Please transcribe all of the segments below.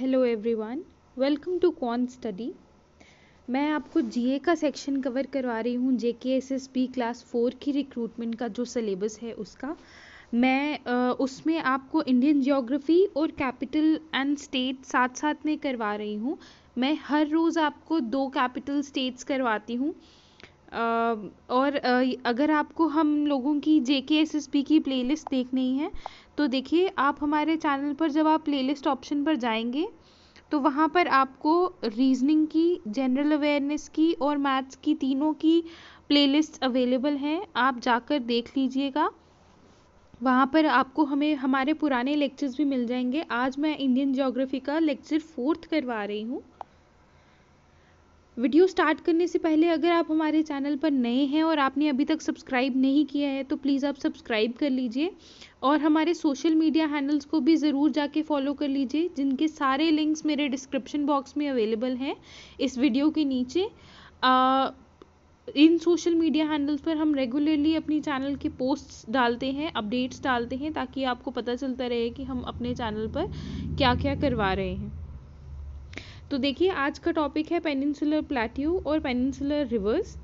Hello everyone welcome to con study मैं आपको जीए का सेक्शन कवर करवा रही हूँ J K S S B class four की रिक्रूटमेंट का जो सिलेबस है उसका मैं उसमें आपको इंडियन जियोग्राफी और कैपिटल एंड स्टेट साथ साथ में करवा रही हूँ मैं हर रोज़ आपको दो कैपिटल स्टेट्स करवाती हूँ और अगर आपको हम लोगों की J K S S P की प्ले देखनी है तो देखिए आप हमारे चैनल पर जब आप प्लेलिस्ट ऑप्शन पर जाएंगे तो वहाँ पर आपको रीजनिंग की जनरल अवेयरनेस की और मैथ्स की तीनों की प्लेलिस्ट अवेलेबल हैं आप जाकर देख लीजिएगा वहाँ पर आपको हमें हमारे पुराने लेक्चर्स भी मिल जाएंगे आज मैं इंडियन ज्योग्राफी का लेक्चर फोर्थ करवा रही हूँ वीडियो स्टार्ट करने से पहले अगर आप हमारे चैनल पर नए हैं और आपने अभी तक सब्सक्राइब नहीं किया है तो प्लीज़ आप सब्सक्राइब कर लीजिए और हमारे सोशल मीडिया हैंडल्स को भी ज़रूर जाके फॉलो कर लीजिए जिनके सारे लिंक्स मेरे डिस्क्रिप्शन बॉक्स में अवेलेबल हैं इस वीडियो के नीचे आ, इन सोशल मीडिया हैंडल्स पर हम रेगुलरली अपनी चैनल के पोस्ट डालते हैं अपडेट्स डालते हैं ताकि आपको पता चलता रहे कि हम अपने चैनल पर क्या क्या करवा रहे हैं तो देखिए आज का टॉपिक है पेनिनसुलर प्लेट्यू और पेनिनसुलर रिवर्स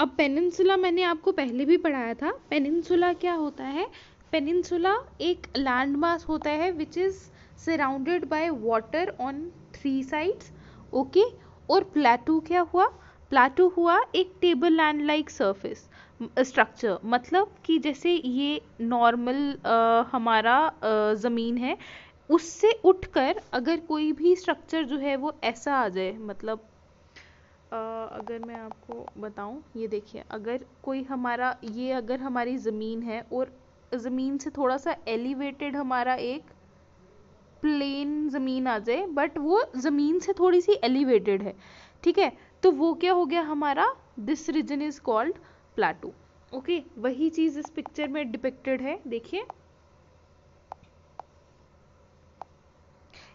अब पेनिनसुला मैंने आपको पहले भी पढ़ाया था पेनिनसुला क्या होता है पेनिनसुला एक लैंड मास होता है which is surrounded by water on three sides okay और प्लेटू क्या हुआ प्लेटू हुआ एक table land like surface structure मतलब कि जैसे ये नॉर्मल हमारा आ, ज़मीन है उससे उठकर अगर कोई भी स्ट्रक्चर जो है वो ऐसा आ जाए मतलब आ, अगर मैं आपको बताऊं ये देखिए अगर कोई हमारा ये अगर हमारी ज़मीन है और ज़मीन से थोड़ा सा एलिवेटेड हमारा एक प्लेन ज़मीन आ जाए बट वो ज़मीन से थोड़ी सी एलिवेटेड है ठीक है तो वो क्या हो गया हमारा this region is called plateau okay वही चीज़ इस पिक्चर में डिपेक्टेड है देखिए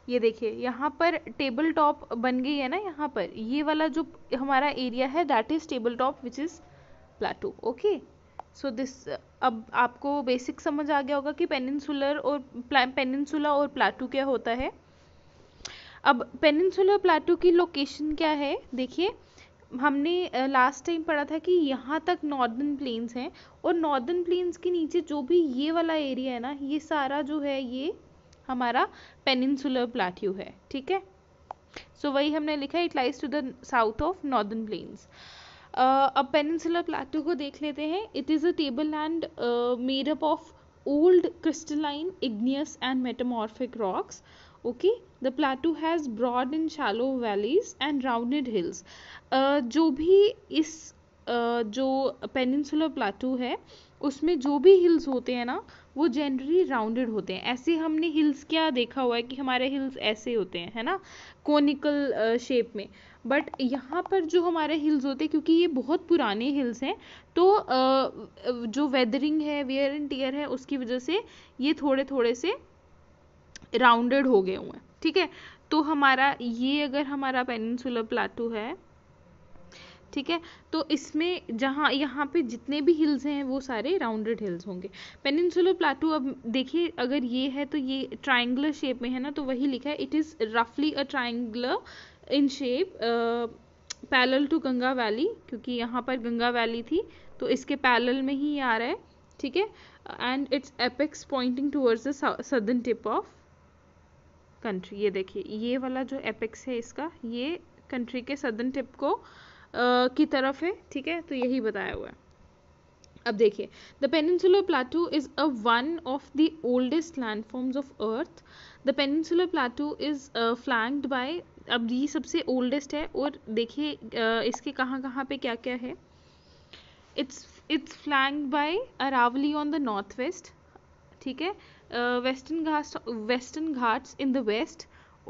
ये देखिए यहाँ पर टेबल टॉप बन गई है ना यहाँ पर ये वाला जो हमारा एरिया है that is table top which is plateau okay so this अब आपको बेसिक समझ आ गया होगा कि पेनिनसुलर और पेनिनसुला और प्लाटू क्या होता है अब पेनिनसुलर प्लाटू की लोकेशन क्या है देखिए हमने लास्ट टाइम पढ़ा था कि यहाँ तक नॉर्दर्न प्लेन्स हैं और नॉर्दर्न प्लेन्स के नीचे जो भी ये वाला एरिया है ना ये सारा जो है ये हमारा पेनिनसुलर प्लाट्यू है ठीक है सो so, वही हमने लिखा it lies to the south of northern plains अब पेनिनसुलर प्लाटू को देख लेते हैं it is a table land made up of old crystalline igneous and metamorphic rocks okay the plateau has broad in shallow valleys and rounded hills जो भी इस uh, जो peninsular plateau है उसमें जो भी हिल्स होते हैं ना वो जनरली राउंडेड होते हैं ऐसे हमने हिल्स क्या देखा हुआ है कि हमारे हिल्स ऐसे होते हैं है ना कोनिकल शेप में बट यहाँ पर जो हमारे हिल्स होते हैं क्योंकि ये बहुत पुराने हिल्स हैं तो जो वेदरिंग है वेयर एंड टीयर है उसकी वजह से ये थोड़े थोड़े से राउंडेड हो गए हुए हैं ठीक है तो हमारा ये अगर हमारा पेनिनसुलर प्लाटू है ठीक है तो इसमें जहाँ यहाँ पे जितने भी हिल्स हैं वो सारे राउंडेड हिल्स होंगे पेनिनसुलर प्लाटू अब देखिए अगर ये है तो ये ट्राइंगुलर शेप में है ना तो वही लिखा है इट इज़ रफली a triangular in shape parallel to Ganga valley क्योंकि यहाँ पर गंगा वैली थी तो इसके पैरल में ही ये आ रहा है ठीक है and its apex pointing towards the southern tip of country ये देखिए ये वाला जो एपेक्स है इसका ये कंट्री के सदर्न टिप को की तरफ है ठीक है तो यही बताया हुआ है अब देखिए the peninsular plateau is a one of the oldest landforms of earth the peninsular plateau is flanked by अब ये सबसे ओल्डेस्ट है और देखिए uh, इसके कहाँ कहाँ पे क्या क्या है it's it's flank by Aravali on the north west ठीक है western Ghat western Ghats in the west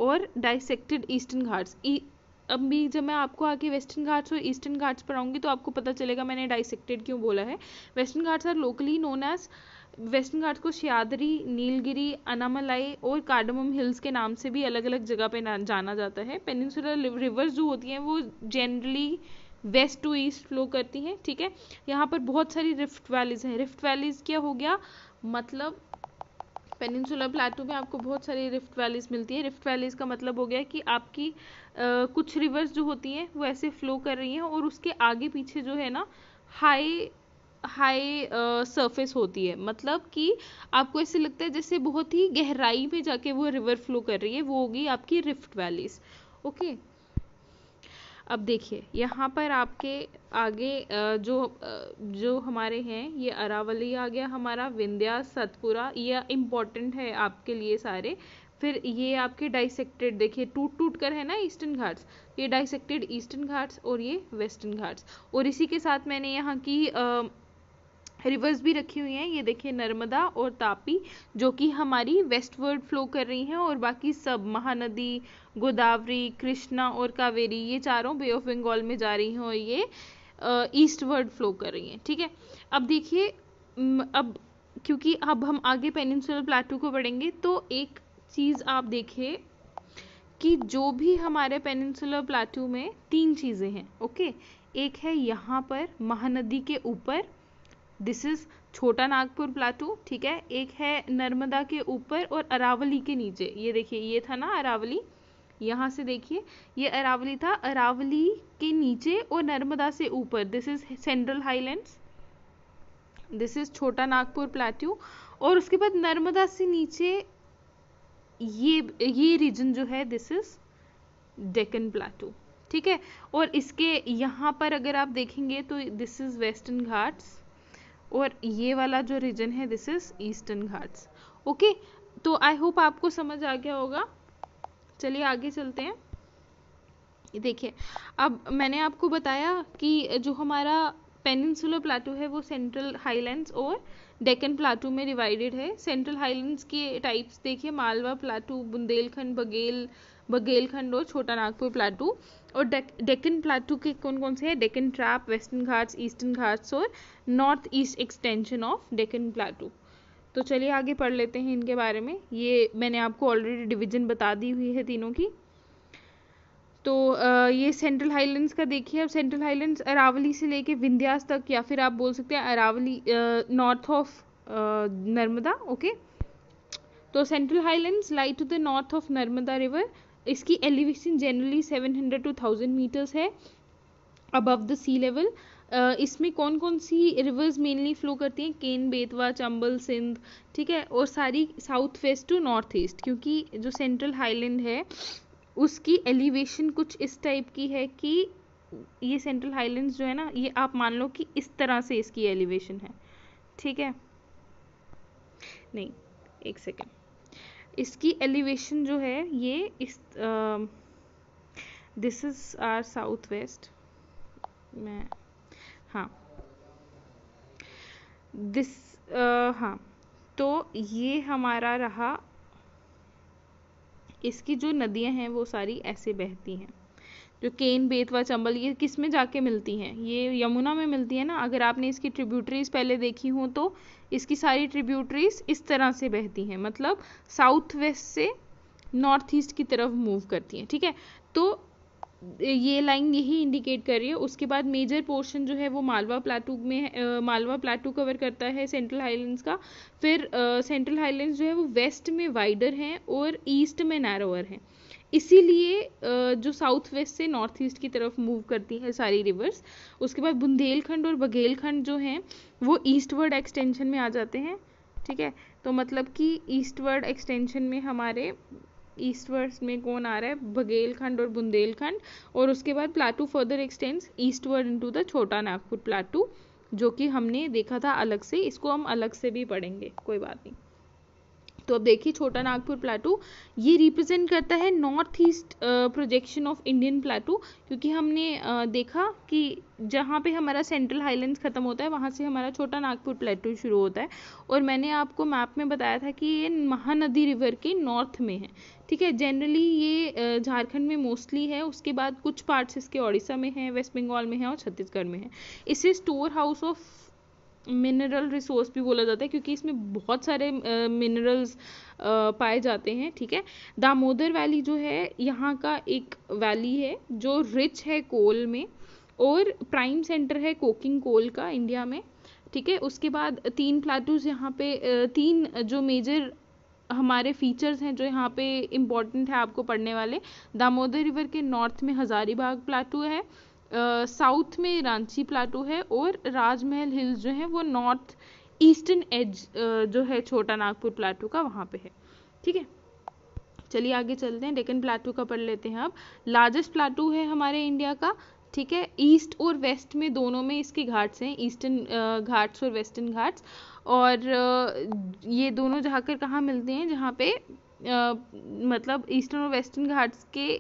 और डाइसेक्टेड ईस्टर्न घाट्स e, अब भी जब मैं आपको आके वेस्टर्न घाट्स और ईस्टर्न घाट्स पर आऊँगी तो आपको पता चलेगा मैंने डाइसेक्टेड क्यों बोला है western Ghats are locally known as western Ghats को श्यादरी नीलगिरी अनामलाई और कार्डमम हिल्स के नाम से भी अलग अलग जगह पर जाना जाता है पेनिनसुलर रिवर्स जो होती हैं वो generally west to east flow करती हैं ठीक है यहाँ पर बहुत सारी रिफ्ट वैलीज हैं रिफ्ट वैलीज क्या हो गया मतलब पेनिनसुलर प्लाटू में आपको बहुत सारी रिफ्ट वैलीज मिलती है रिफ्ट वैलीज का मतलब हो गया कि आपकी आ, कुछ रिवर्स जो होती हैं वो ऐसे फ्लो कर रही हैं और उसके आगे पीछे जो है ना हाई हाई सरफेस होती है मतलब कि आपको ऐसे लगता है जैसे बहुत ही गहराई में जाके वो रिवर फ्लो कर रही है वो होगी आपकी रिफ्ट वैलीज ओके okay? अब देखिए यहाँ पर आपके आगे जो जो हमारे हैं ये अरावली आ गया हमारा विंध्या सतपुरा ये इम्पोर्टेंट है आपके लिए सारे फिर ये आपके डाइसेक्टेड देखिए टूट टूट कर है ना ईस्टर्न घाट्स ये डाइसेक्टेड ईस्टर्न घाट्स और ये वेस्टर्न घाट्स और इसी के साथ मैंने यहाँ की रिवर्स भी रखी हुई हैं ये देखिए नर्मदा और तापी जो कि हमारी वेस्टवर्ड फ्लो कर रही हैं और बाकी सब महानदी गोदावरी कृष्णा और कावेरी ये चारों बे ऑफ बंगाल में जा रही हैं और ये ईस्टवर्ड फ्लो कर रही हैं ठीक है अब देखिए अब क्योंकि अब हम आगे पेनिनसुलर प्लाटू को पढ़ेंगे तो एक चीज़ आप देखिए कि जो भी हमारे पेनिनसुलर प्लाटू में तीन चीज़ें हैं ओके एक है यहाँ पर महानदी के ऊपर this is Chota Nagpur plateau ठीक है एक है नर्मदा के ऊपर और अरावली के नीचे ये देखिए ये था ना अरावली यहाँ से देखिए ये अरावली था अरावली के नीचे और नर्मदा से ऊपर this is central highlands this is Chota Nagpur plateau और उसके बाद नर्मदा से नीचे ये ये रीजन जो है दिस इज डेकन प्लाटू ठीक है और इसके यहाँ पर अगर आप देखेंगे तो दिस इज वेस्टर्न घाट्स और ये वाला जो रीजन है this is eastern Ghats okay तो आई होप आपको समझ आ गया होगा चलिए आगे चलते हैं देखिए अब मैंने आपको बताया कि जो हमारा पेनिनसुलर प्लाटू है वो सेंट्रल हाईलैंड्स और डेकन प्लाटू में डिवाइडेड है सेंट्रल हाईलैंड्स के टाइप्स देखिए मालवा प्लाटू बुंदेलखंड बघेल बघेलखंड और छोटा नागपुर प्लाटू और डेक, डेकन प्लाटू के कौन कौन से हैं Deccan trap western Ghats eastern Ghats और north east extension of Deccan plateau तो चलिए आगे पढ़ लेते हैं इनके बारे में ये मैंने आपको ऑलरेडी डिवीजन बता दी हुई है तीनों की तो ये सेंट्रल हाइलैंड्स का देखिए अब सेंट्रल हाइलैंड्स अरावली से लेके विंध्यास तक या फिर आप बोल सकते हैं Aravali north of Narmada okay तो central highlands lie to the north of Narmada river इसकी elevation generally 700 to thousand meters है अबव द सी लेवल इसमें कौन कौन सी रिवर्स मेनली फ्लो करती हैं केन बेतवा चंबल सिंध ठीक है और सारी south west to north east क्योंकि जो सेंट्रल हाईलैंड है उसकी एलिवेशन कुछ इस टाइप की है कि ये सेंट्रल हाईलैंड जो है ना ये आप मान लो कि इस तरह से इसकी एलिवेशन है ठीक है नहीं एक सेकेंड इसकी एलिवेशन जो है ये इस this is our south west मैं हाँ दिस uh, हाँ तो ये हमारा रहा इसकी जो नदियां हैं वो सारी ऐसे बहती हैं जो केन बेतवा चंबल ये किस में जाके मिलती हैं ये यमुना में मिलती है ना अगर आपने इसकी ट्रिब्यूटरीज पहले देखी हो तो इसकी सारी ट्रिब्यूटरीज इस तरह से बहती हैं मतलब साउथ वेस्ट से नॉर्थ ईस्ट की तरफ मूव करती हैं ठीक है तो ये लाइन यही इंडिकेट कर रही है उसके बाद मेजर पोर्शन जो है वो मालवा प्लाटू में आ, मालवा प्लाटू कवर करता है सेंट्रल हाइलैंड्स का फिर सेंट्रल हाइलैंड्स जो है वो वेस्ट में वाइडर हैं और ईस्ट में नैरोअर हैं इसीलिए जो साउथ वेस्ट से नॉर्थ ईस्ट की तरफ मूव करती हैं सारी रिवर्स उसके बाद बुंदेलखंड और बघेलखंड जो हैं वो ईस्टवर्ड एक्सटेंशन में आ जाते हैं ठीक है तो मतलब कि ईस्टवर्ड एक्सटेंशन में हमारे ईस्टवर्ड में कौन आ रहा है बघेलखंड और बुंदेलखंड और उसके बाद plateau further extends eastward into the Chota Nagpur plateau जो कि हमने देखा था अलग से इसको हम अलग से भी पढ़ेंगे कोई बात नहीं तो अब देखिए छोटा नागपुर प्लाटू ये रिप्रेजेंट करता है north east projection of Indian plateau क्योंकि हमने uh, देखा कि जहाँ पे हमारा सेंट्रल हाईलैंड्स ख़त्म होता है वहाँ से हमारा छोटा नागपुर प्लेटू शुरू होता है और मैंने आपको मैप में बताया था कि ये महानदी रिवर के नॉर्थ में है ठीक है जनरली ये झारखंड में मोस्टली है उसके बाद कुछ पार्ट्स इसके ओडिशा में है वेस्ट बंगाल में है और छत्तीसगढ़ में है इसे store house of mineral resource भी बोला जाता है क्योंकि इसमें बहुत सारे मिनरल्स पाए जाते हैं ठीक है दामोदर वैली जो है यहाँ का एक वैली है जो रिच है कोल में और प्राइम सेंटर है कोकिंग कोल का इंडिया में ठीक है उसके बाद तीन प्लाटूज यहाँ पे तीन जो मेजर हमारे फीचर्स हैं जो यहाँ पे इम्पॉर्टेंट है आपको पढ़ने वाले दामोदर रिवर के नॉर्थ में हज़ारीबाग प्लाटू है साउथ में रांची प्लाटू है और राजमहल हिल्स जो है वो नॉर्थ ईस्टर्न एज जो है छोटा नागपुर प्लाटू का वहाँ पे है ठीक है चलिए आगे चलते हैं डेकन प्लाटू का पढ़ लेते हैं अब लार्जेस्ट प्लाटू है हमारे इंडिया का ठीक है ईस्ट और वेस्ट में दोनों में इसके घाट्स हैं ईस्टर्न घाट्स और वेस्टर्न घाट्स और ये दोनों जाकर कहाँ मिलते हैं जहाँ पे आ, मतलब ईस्टर्न और वेस्टर्न घाट्स के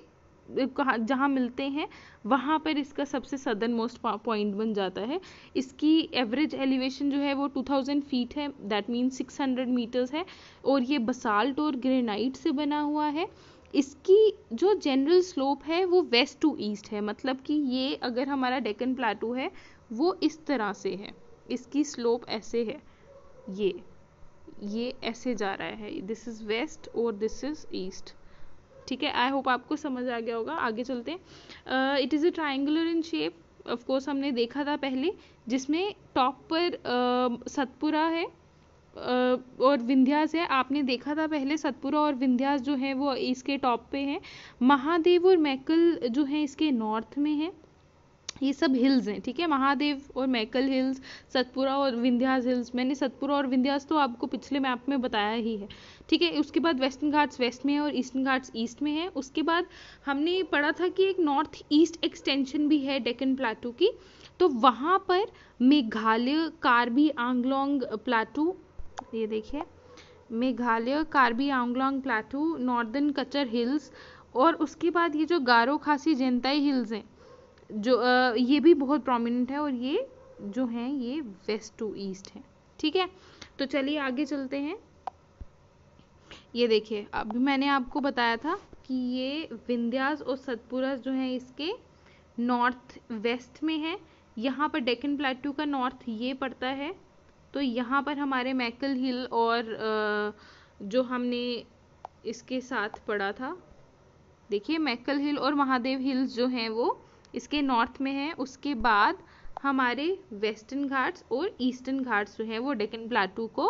जहाँ मिलते हैं वहाँ पर इसका सबसे सदर्न मोस्ट पॉइंट बन जाता है इसकी एवरेज एलिवेशन जो है वो 2000 फीट है दैट मीन 600 मीटर्स है और ये बसाल्ट और ग्रेनाइट से बना हुआ है इसकी जो जनरल स्लोप है वो वेस्ट टू ईस्ट है मतलब कि ये अगर हमारा डेकन प्लाटू है वो इस तरह से है इसकी स्लोप ऐसे है ये ये ऐसे जा रहा है दिस इज़ वेस्ट और दिस इज़ ईस्ट ठीक है आई होप आपको समझ आ गया होगा आगे चलते हैं it is a triangular in shape of course हमने देखा था पहले जिसमें टॉप पर uh, सतपुरा है uh, और विंध्यास है आपने देखा था पहले सतपुरा और विंध्यास जो है वो इसके टॉप पे हैं महादेव और मैकल जो है इसके नॉर्थ में है ये सब हिल्स हैं ठीक है महादेव और मैकल हिल्स सतपुरा और विंध्यास हिल्स मैंने सतपुरा और विंध्यास तो आपको पिछले मैप में बताया ही है ठीक है उसके बाद वेस्टर्न घाट्स वेस्ट में है और ईस्टर्न घाट्स ईस्ट में है उसके बाद हमने पढ़ा था कि एक नॉर्थ ईस्ट एक्सटेंशन भी है डेकन प्लाटू की तो वहाँ पर मेघालय कार्बी आंगलोंग प्लाटू ये देखिए Meghalaya Karbi Anglong plateau northern Cachar hills और उसके बाद ये जो गारो खासी जेंताई हिल्स हैं जो आ, ये भी बहुत प्रोमिनेंट है और ये जो है ये वेस्ट टू ईस्ट है ठीक है तो चलिए आगे चलते हैं ये देखिए अभी मैंने आपको बताया था कि ये विंध्यास और सतपुरस जो है इसके नॉर्थ वेस्ट में है यहाँ पर डेकन प्लेटू का नॉर्थ ये पड़ता है तो यहाँ पर हमारे मैकल हिल और जो हमने इसके साथ पढ़ा था देखिए मैकल हिल और महादेव हिल्स जो हैं वो इसके नॉर्थ में है उसके बाद हमारे वेस्टर्न घाट्स और ईस्टर्न घाट्स जो हैं वो डेकन प्लाटू को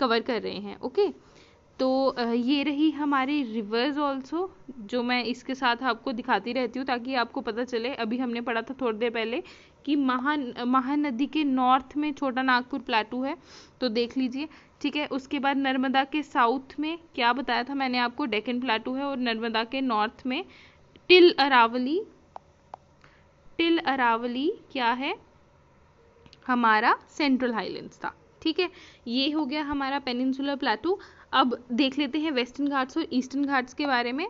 कवर कर रहे हैं ओके तो ये रही हमारे रिवर्स ऑल्सो जो मैं इसके साथ आपको दिखाती रहती हूँ ताकि आपको पता चले अभी हमने पढ़ा था थोड़ी देर पहले कि महान महानदी के नॉर्थ में छोटा नागपुर प्लाटू है तो देख लीजिए ठीक है उसके बाद नर्मदा के साउथ में क्या बताया था मैंने आपको डेकन प्लाटू है और नर्मदा के नॉर्थ में टिल अरावली टिल अरावली क्या है हमारा सेंट्रल हाईलैंड्स था ठीक है ये हो गया हमारा पेनिनसुलर प्लाटू अब देख लेते हैं वेस्टर्न घाट्स और ईस्टर्न घाट्स के बारे में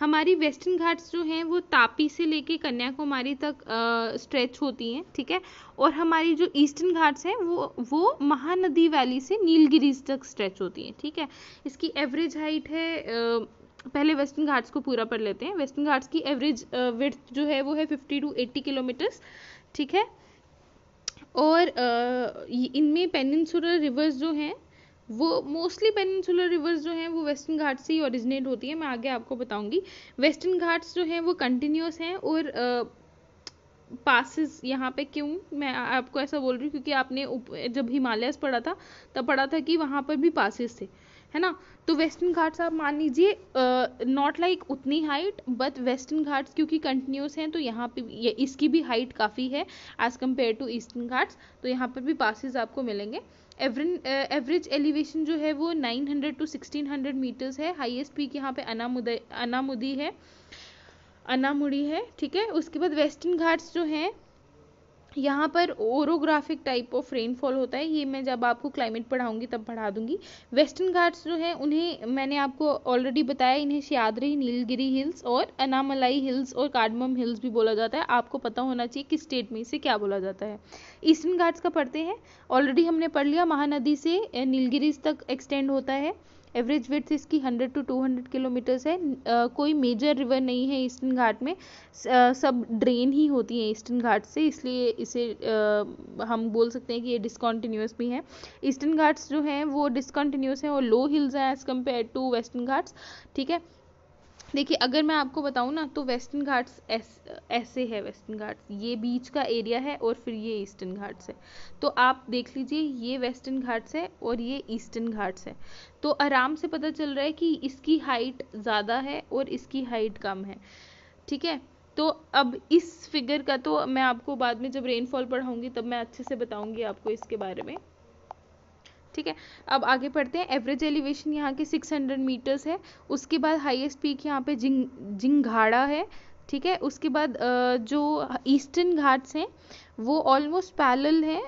हमारी वेस्टर्न घाट्स जो हैं वो तापी से लेके कन्याकुमारी तक आ, स्ट्रेच होती हैं ठीक है और हमारी जो ईस्टर्न घाट्स हैं वो वो महानदी वैली से नीलगिरीज तक स्ट्रेच होती हैं ठीक है इसकी एवरेज हाइट है आ, पहले वेस्टर्न घाट्स को पूरा पढ़ लेते हैं वेस्टर्न घाट्स की एवरेज विर्थ uh, जो है वो है फिफ्टी टू एट्टी किलोमीटर्स ठीक है और uh, इनमें पेनिनसुलर रिवर्स जो हैं वो मोस्टली पेनिनसुलर रिवर्स जो हैं वो वेस्टर्न घाट से ही ओरिजिनेट होती है मैं आगे आपको बताऊंगी वेस्टर्न घाट्स जो हैं वो कंटिन्यूस हैं और पासिस uh, यहाँ पे क्यों मैं आपको ऐसा बोल रही हूँ क्योंकि आपने जब हिमालयस पढ़ा था तब पढ़ा था कि वहाँ पर भी पासिस थे है ना तो वेस्टर्न घाट्स आप मान लीजिए नॉट लाइक उतनी हाइट बट वेस्टर्न घाट्स क्योंकि कंटिन्यूस हैं तो यहाँ पे ये इसकी भी हाइट काफ़ी है as compare to eastern Ghats तो यहाँ पर भी पासिस आपको मिलेंगे एवरेज एलिवेशन जो है वो 900 टू सिक्सटीन हंड्रेड मीटर्स है हाइएस्ट पीक यहाँ पे अनामुदी अनामुदी है अनामुड़ी है ठीक है उसके बाद वेस्टर्न घाट्स जो हैं यहाँ पर ओरोग्राफिक टाइप ऑफ रेनफॉल होता है ये मैं जब आपको क्लाइमेट पढ़ाऊंगी तब पढ़ा दूंगी वेस्टर्न घाट्स जो है उन्हें मैंने आपको ऑलरेडी बताया इन्हें श्यादरी नीलगिरी हिल्स और अनामलाई हिल्स और कार्डमम हिल्स भी बोला जाता है आपको पता होना चाहिए किस स्टेट में इसे क्या बोला जाता है ईस्टर्न घाट्स का पढ़ते हैं ऑलरेडी हमने पढ़ लिया महानदी से नीलगिरीज तक एक्सटेंड होता है एवरेज विथ इसकी 100 टू 200 किलोमीटर्स है आ, कोई मेजर रिवर नहीं है ईस्टर्न घाट में आ, सब ड्रेन ही होती है ईस्टर्न घाट से इसलिए इसे आ, हम बोल सकते हैं कि ये डिसकॉन्टीन्यूस भी है ईस्टर्न घाट्स जो हैं वो डिसकॉन्टीन्यूस हैं और लो हिल्स हैं as compare to western Ghats ठीक है देखिए अगर मैं आपको बताऊँ ना तो वेस्टर्न घाट्स ऐस, ऐसे है वेस्टर्न घाट्स ये बीच का एरिया है और फिर ये ईस्टर्न घाट्स है तो आप देख लीजिए ये वेस्टर्न घाट्स है और ये ईस्टर्न घाट्स है तो आराम से पता चल रहा है कि इसकी हाइट ज़्यादा है और इसकी हाइट कम है ठीक है तो अब इस फिगर का तो मैं आपको बाद में जब रेनफॉल पढ़ाऊँगी तब मैं अच्छे से बताऊँगी आपको इसके बारे में ठीक है अब आगे पढ़ते हैं एवरेज एलिवेशन यहाँ के 600 मीटर्स है उसके बाद हाईएस्ट पीक यहाँ पे जिंग जिंगघाड़ा है ठीक है उसके बाद जो ईस्टर्न घाट्स हैं वो ऑलमोस्ट पैरल हैं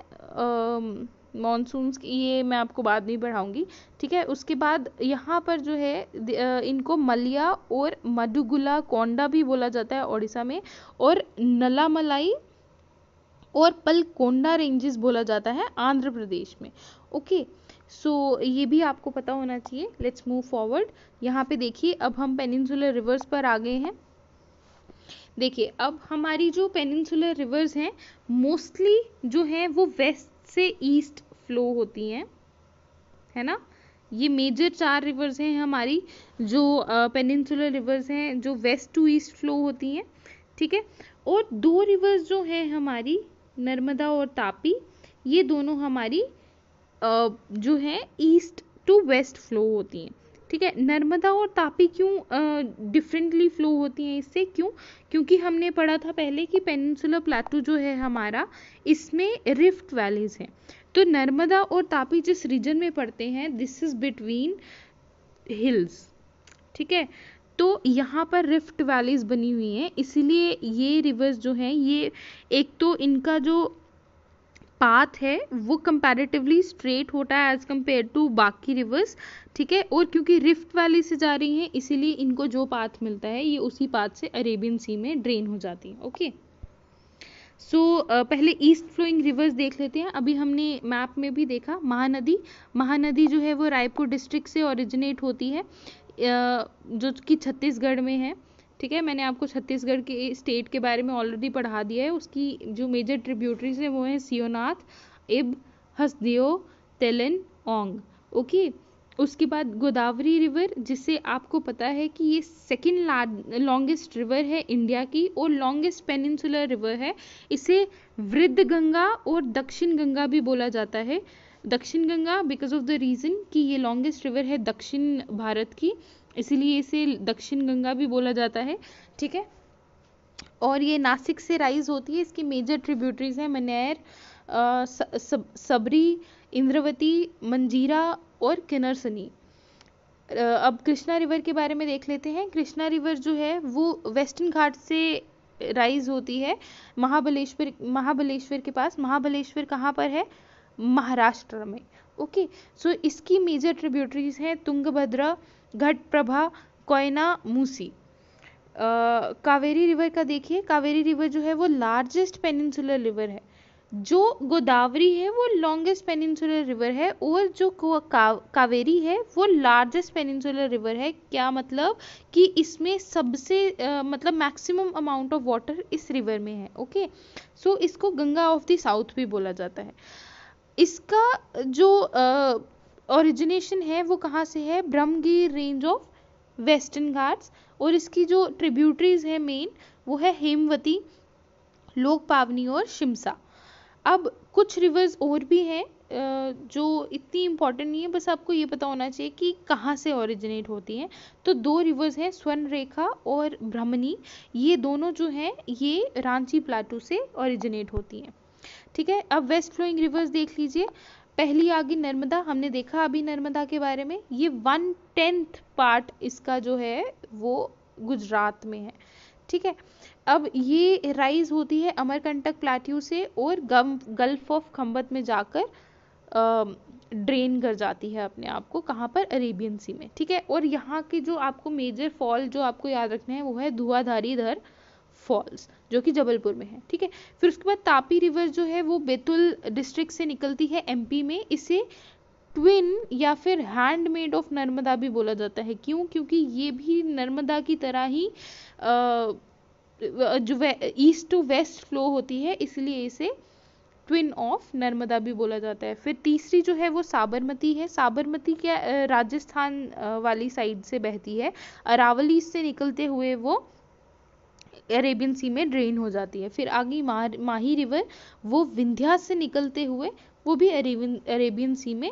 मानसून ये मैं आपको बाद में पढ़ाऊंगी ठीक है उसके बाद यहाँ पर जो है इनको मलिया और मधुगुला कोंडा भी बोला जाता है ओडिशा में और नलामलाई और पलकोंडा रेंजेस बोला जाता है आंध्र प्रदेश में ओके सो ये भी आपको पता होना चाहिए लेट्स मूव फॉरवर्ड यहाँ पे देखिए अब हम पेनिनसुलर रिवर्स पर आ गए हैं देखिए अब हमारी जो पेनिनसुलर रिवर्स हैं मोस्टली जो हैं वो वेस्ट से ईस्ट फ्लो होती हैं है ना ये मेजर चार रिवर्स हैं हमारी जो पेनिनसुलर रिवर्स हैं जो वेस्ट टू ईस्ट फ्लो होती हैं ठीक है और दो रिवर्स जो हैं हमारी नर्मदा और तापी ये दोनों हमारी जो है ईस्ट टू वेस्ट फ्लो होती हैं ठीक है नर्मदा और तापी क्यों डिफरेंटली फ्लो होती हैं इससे क्यों क्योंकि हमने पढ़ा था पहले कि पेनसुला प्लाटू जो है हमारा इसमें रिफ्ट वैलीज हैं तो नर्मदा और तापी जिस रीजन में पड़ते हैं दिस इज बिटवीन हिल्स ठीक है तो यहाँ पर रिफ्ट वैलीज बनी हुई हैं इसीलिए ये रिवर्स जो हैं ये एक तो इनका जो पाथ है वो कंपैरेटिवली स्ट्रेट होता है एज़ कम्पेयर टू बाकी रिवर्स ठीक है और क्योंकि रिफ्ट वैली से जा रही हैं इसीलिए इनको जो पाथ मिलता है ये उसी पाथ से अरेबियन सी में ड्रेन हो जाती है ओके सो so, uh, पहले ईस्ट फ्लोइंग रिवर्स देख लेते हैं अभी हमने मैप में भी देखा महानदी महानदी जो है वो रायपुर डिस्ट्रिक्ट से ओरिजिनेट होती है जो कि छत्तीसगढ़ में है ठीक है मैंने आपको छत्तीसगढ़ के स्टेट के बारे में ऑलरेडी पढ़ा दिया है उसकी जो मेजर ट्रिब्यूटरीज हैं वो हैं सियोनाथ इब हसदियो तेलन ओंग ओके उसके बाद गोदावरी रिवर जिसे आपको पता है कि ये सेकेंड लॉन्गेस्ट रिवर है इंडिया की और लॉन्गेस्ट पेनिनसुलर रिवर है इसे वृद्ध गंगा और दक्षिण गंगा भी बोला जाता है Dakshin Ganga because of the reason कि ये लॉन्गेस्ट रिवर है दक्षिण भारत की इसीलिए इसे दक्षिण गंगा भी बोला जाता है ठीक है और ये नासिक से राइज होती है इसकी मेजर ट्रिब्यूटरीज हैं मनेर सब, सबरी इंद्रवती मंजीरा और किनरसनी अब कृष्णा रिवर के बारे में देख लेते हैं कृष्णा रिवर जो है वो वेस्टर्न घाट से राइज होती है महाबलेश्वर महाबलेश्वर के पास महाबलेश्वर कहाँ पर है महाराष्ट्र में ओके सो इसकी मेजर ट्रिब्यूटरीज हैं तुंगभद्रा घटप्रभा कोयना मूसी कावेरी रिवर का देखिए कावेरी रिवर जो है वो लार्जेस्ट पेनिनसुलर रिवर है जो गोदावरी है वो लॉन्गेस्ट पेनिनसुलर रिवर है और जो का, कावेरी है वो लार्जेस्ट पेनिनसुलर रिवर है क्या मतलब कि इसमें सबसे आ, मतलब मैक्सिमम अमाउंट ऑफ वाटर इस रिवर में है ओके सो इसको गंगा ऑफ द साउथ भी बोला जाता है इसका जो ओरिजिनेशन है वो कहाँ से है Brahmagiri range of western Ghats और इसकी जो ट्रिब्यूटरीज है मेन वो है हेमवती लोक पावनी और शिमसा अब कुछ रिवर्स और भी हैं जो इतनी इम्पॉर्टेंट नहीं है बस आपको ये पता होना चाहिए कि कहाँ से ओरिजिनेट होती हैं तो दो रिवर्स हैं स्वर्ण रेखा और ब्रह्मणी ये दोनों जो हैं ये रांची प्लाटू से ओरिजिनेट होती हैं ठीक है अब वेस्ट फ्लोइंग रिवर्स देख लीजिए पहली आ गई नर्मदा हमने देखा अभी नर्मदा के बारे में ये वन टेंथ पार्ट इसका जो है वो गुजरात में है ठीक है अब ये राइज होती है अमरकंटक प्लेट्यू से और गम गल्फ ऑफ खम्बत में जाकर ड्रेन कर जाती है अपने आप को कहाँ पर अरेबियन सी में ठीक है और यहाँ की जो आपको मेजर फॉल जो आपको याद रखना है वो है धुआधारी धर फॉल्स जो कि जबलपुर में है ठीक है फिर उसके बाद तापी रिवर जो है वो बेतुल डिस्ट्रिक्ट से निकलती है एमपी में इसे ट्विन या फिर हैंडमेड ऑफ नर्मदा भी बोला जाता है क्यों क्योंकि ये भी नर्मदा की तरह ही आ, जो ईस्ट टू वेस्ट फ्लो होती है इसलिए इसे ट्विन ऑफ नर्मदा भी बोला जाता है फिर तीसरी जो है वो साबरमती है साबरमती क्या राजस्थान वाली साइड से बहती है अरावली से निकलते हुए वो अरेबियन सी में ड्रेन हो जाती है फिर आगे मा, माही रिवर वो विंध्या से निकलते हुए वो भी अरेबियन अरेबियन सी में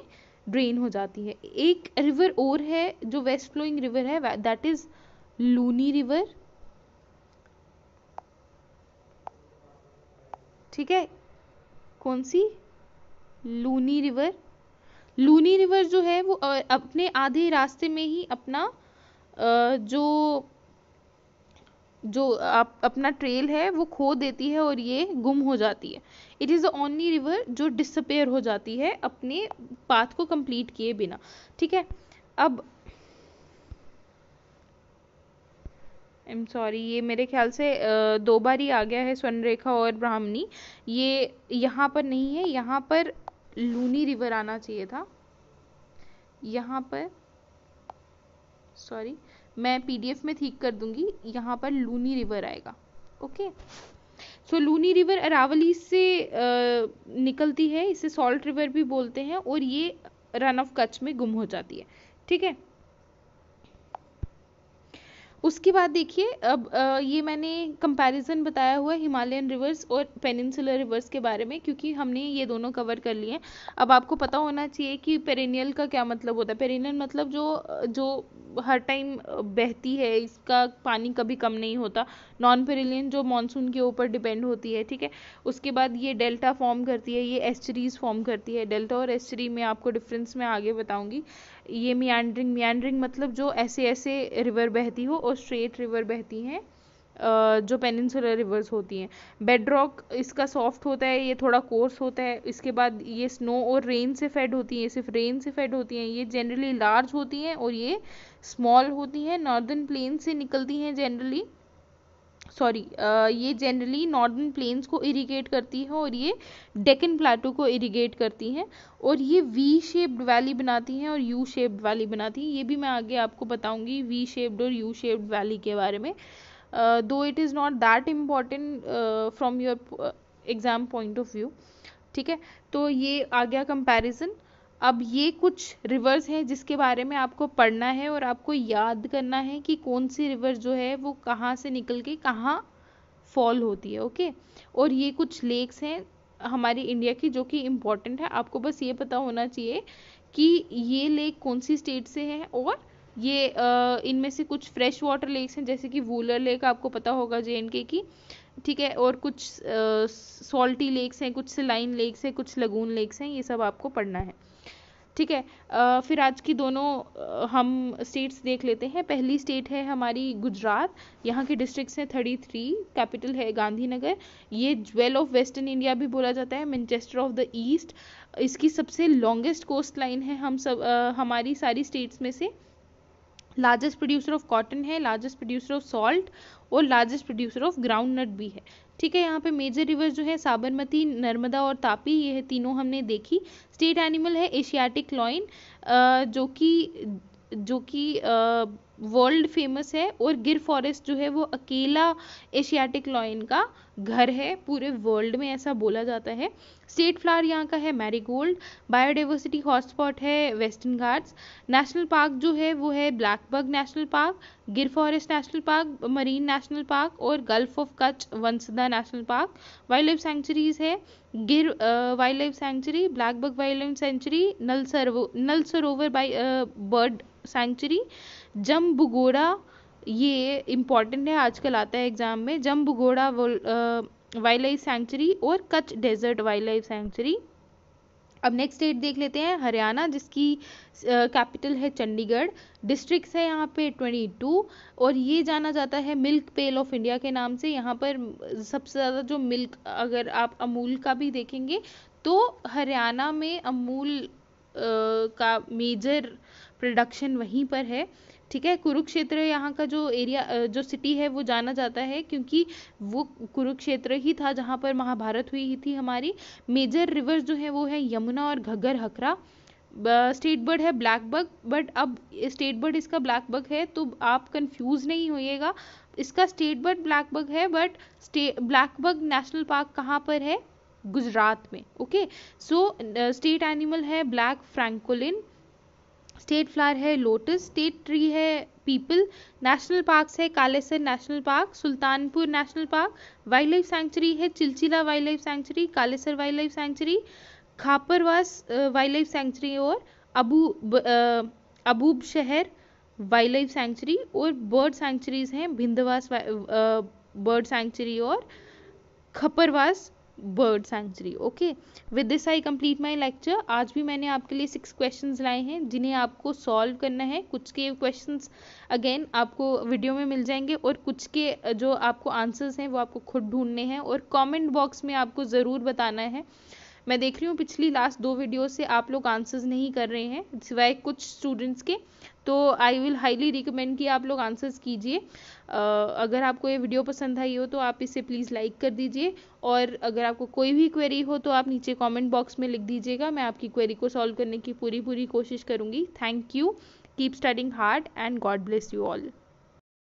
ड्रेन हो जाती है एक रिवर और है जो वेस्ट फ्लोइंग रिवर है दैट इज लूनी रिवर ठीक है कौन सी लूनी रिवर लूनी रिवर जो है वो अपने आधे रास्ते में ही अपना जो जो आप अपना ट्रेल है वो खो देती है और ये गुम हो जाती है it is the only river जो डिसअपेयर हो जाती है अपने पाथ को कंप्लीट किए बिना ठीक है अब आई एम सॉरी ये मेरे ख्याल से दो बार ही आ गया है स्वर्णरेखा और ब्राह्मणी ये यहाँ पर नहीं है यहाँ पर लूनी रिवर आना चाहिए था यहाँ पर सॉरी मैं पीडीएफ में ठीक कर दूंगी यहाँ पर लूनी रिवर आएगा okay so Luni river Aravali से आ, निकलती है इसे सॉल्ट रिवर भी बोलते हैं और ये रन ऑफ कच्छ में गुम हो जाती है ठीक है उसके बाद देखिए अब ये मैंने कंपैरिजन बताया हुआ हिमालयन रिवर्स और पेनिनसुलर रिवर्स के बारे में क्योंकि हमने ये दोनों कवर कर लिए हैं अब आपको पता होना चाहिए कि पेरेनियल का क्या मतलब होता है पेरेनियल मतलब जो जो हर टाइम बहती है इसका पानी कभी कम नहीं होता नॉन पेरेलियन जो मानसून के ऊपर डिपेंड होती है ठीक है उसके बाद ये डेल्टा फॉर्म करती है ये एस्चरीज फॉर्म करती है डेल्टा और एस्चरी में आपको डिफरेंस मैं आगे बताऊंगी ये मियांड्रिंग मियांड्रिंग मतलब जो ऐसे ऐसे रिवर बहती हो और स्ट्रेट रिवर बहती हैं जो पेनिनसुलर रिवर्स होती हैं बेड रॉक इसका सॉफ्ट होता है ये थोड़ा कोर्स होता है इसके बाद ये स्नो और रेन से फेड होती हैं सिर्फ रेन से फेड होती हैं ये जनरली लार्ज होती हैं और ये स्मॉल होती हैं नॉर्दर्न प्लेन से निकलती हैं जनरली सॉरी ये जनरली नॉर्दर्न प्लेन्स को इरिगेट करती है और ये डेकन प्लाटो को इरिगेट करती हैं और ये वी शेप्ड वैली बनाती हैं और यू शेप्ड वैली बनाती हैं ये भी मैं आगे आपको बताऊंगी वी शेप्ड और यू शेप्ड वैली के बारे में though it is not that important from your exam point of view ठीक है तो ये आ गया कंपेरिजन अब ये कुछ रिवर्स हैं जिसके बारे में आपको पढ़ना है और आपको याद करना है कि कौन सी रिवर जो है वो कहाँ से निकल के कहाँ फॉल होती है ओके और ये कुछ लेक्स हैं हमारी इंडिया की जो कि इम्पॉर्टेंट है आपको बस ये पता होना चाहिए कि ये लेक कौन सी स्टेट से है और ये इनमें से कुछ फ्रेश वाटर लेक्स हैं जैसे कि वूलर लेक आपको पता होगा जे के की ठीक है और कुछ सॉल्टी लेक्स हैं कुछ सिलाइन लेक्स हैं कुछ लगून लेक्स हैं ये सब आपको पढ़ना है ठीक है फिर आज की दोनों हम स्टेट्स देख लेते हैं पहली स्टेट है हमारी गुजरात यहाँ के डिस्ट्रिक्ट्स हैं थर्टी थ्री कैपिटल है गांधीनगर ये ज्वेल ऑफ वेस्टर्न इंडिया भी बोला जाता है मैनचेस्टर ऑफ द ईस्ट इसकी सबसे लॉन्गेस्ट कोस्ट लाइन है हम सब आ, हमारी सारी स्टेट्स में से लार्जेस्ट प्रोड्यूसर ऑफ कॉटन है लार्जेस्ट प्रोड्यूसर ऑफ सॉल्ट और largest producer of groundnut भी है ठीक है यहाँ पे मेजर रिवर्स जो है साबरमती नर्मदा और तापी ये तीनों हमने देखी स्टेट एनिमल है एशियाटिक लॉइन जो कि जो कि वर्ल्ड फेमस है और गिर फॉरेस्ट जो है वो अकेला एशियाटिक लॉइन का घर है पूरे वर्ल्ड में ऐसा बोला जाता है स्टेट फ्लावर यहाँ का है मैरीगोल्ड बायोडाइवर्सिटी हॉटस्पॉट है वेस्टर्न घाट्स नेशनल पार्क जो है वो है blackbuck national park Gir forest national park marine national park और gulf of Kutch Vansda national park wild life sanctuaries है Gir wild life sanctuary blackbuck wild life sanctuary Nal सरो नल सरोवर बाई बर्ड सेंचुरी जम भुगोड़ा ये इम्पॉर्टेंट है आजकल आता है एग्ज़ाम में जम भुगोड़ा वाइल्ड लाइफ सेंचुरी और Kutch desert wild life sanctuary अब नेक्स्ट स्टेट देख लेते हैं हरियाणा जिसकी कैपिटल है चंडीगढ़ डिस्ट्रिक्ट्स है यहाँ पे 22 और ये जाना जाता है मिल्क पेल ऑफ इंडिया के नाम से यहाँ पर सबसे ज़्यादा जो मिल्क अगर आप अमूल का भी देखेंगे तो हरियाणा में अमूल आ, का मेजर प्रोडक्शन वहीं पर है ठीक है कुरुक्षेत्र यहाँ का जो एरिया जो सिटी है वो जाना जाता है क्योंकि वो कुरुक्षेत्र ही था जहाँ पर महाभारत हुई ही थी हमारी मेजर रिवर्स जो है वो है यमुना और घग्गर हकरा स्टेट बर्ड है ब्लैक बग बट अब स्टेट बर्ड इसका ब्लैक बग है तो आप कंफ्यूज नहीं होइएगा इसका स्टेट बर्ड ब्लैक बग है but black buck national park कहाँ पर है गुजरात में ओके सो स्टेट एनिमल है ब्लैक फ्रैंकोलिन स्टेट फ्लावर है लोटस स्टेट ट्री है पीपल नेशनल पार्क्स है Kalesar national park Sultanpur national park wild life sanctuary है Chilchila wild life sanctuary Kalesar wild life sanctuary Khaparwas wild life sanctuary और Abu Abubshahar wild life sanctuary और bird sanctuaries हैं Bhindawas bird sanctuary और Khaparwas bird sanctuary okay with this I complete my lecture आज भी मैंने आपके लिए सिक्स क्वेश्चंस लाए हैं जिन्हें आपको सॉल्व करना है कुछ के क्वेश्चंस अगेन आपको वीडियो में मिल जाएंगे और कुछ के जो आपको आंसर्स हैं वो आपको खुद ढूंढने हैं और कमेंट बॉक्स में आपको ज़रूर बताना है मैं देख रही हूँ पिछली लास्ट दो वीडियो से आप लोग आंसर्स नहीं कर रहे हैं सिवाय कुछ स्टूडेंट्स के तो आई विल हाईली रिकमेंड कि आप लोग आंसर्स कीजिए अगर आपको ये वीडियो पसंद आई हो तो आप इसे प्लीज़ लाइक कर दीजिए और अगर आपको कोई भी क्वेरी हो तो आप नीचे कमेंट बॉक्स में लिख दीजिएगा मैं आपकी क्वेरी को सॉल्व करने की पूरी पूरी कोशिश करूँगी thank you keep studying hard and god bless you all